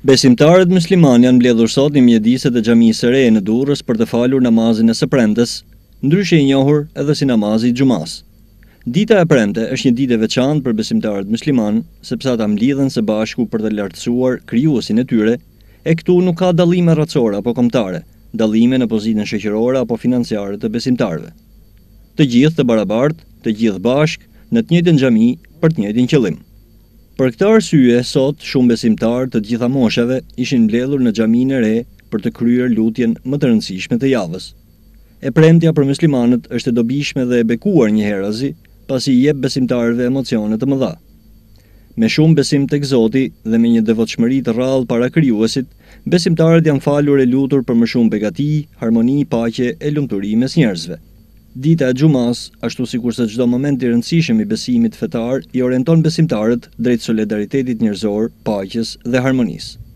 Besimtarët musliman janë mbledhur sot në mjediset e xhamisë së re në Durrës për të falur namazin e së premtes, ndryshe i njohur edhe si namazi i xumas. Dita e premte është një ditë e veçantë për besimtarët musliman, sepse ata mblidhen së bashku për të lartësuar krijuesin e tyre, e këtu nuk ka dalime racore apo kombëtare, dallime në pozitën shoqërore apo financiare të besimtarëve. Të gjithë të barabartë, të gjithë bashkë në të njëtën xhami për të njëjtin qëllim. Për këtë arsye, sot shumë besimtar të gjitha moshave ishin mbledhur në xhaminë e re për të kryer lutjen më të rëndësishme të javës. E premtja për muslimanët është e dobishme dhe e bekuar një herazi, pasi i jep besimtarëve emocione të mëdha. Me shumë besim tek Zoti dhe me një devotshmëri të rrallë para krijuesit, besimtarët janë falur e lutur për më shumë begati, harmoni, paqe e lumturi mes njerëzve. Dita e gjumas, ashtu si kurse gjdo moment i rëndësishëm i besimit fetar, i orienton besimtarët drejt solidaritetit njërzor, pajqës dhe harmonisë.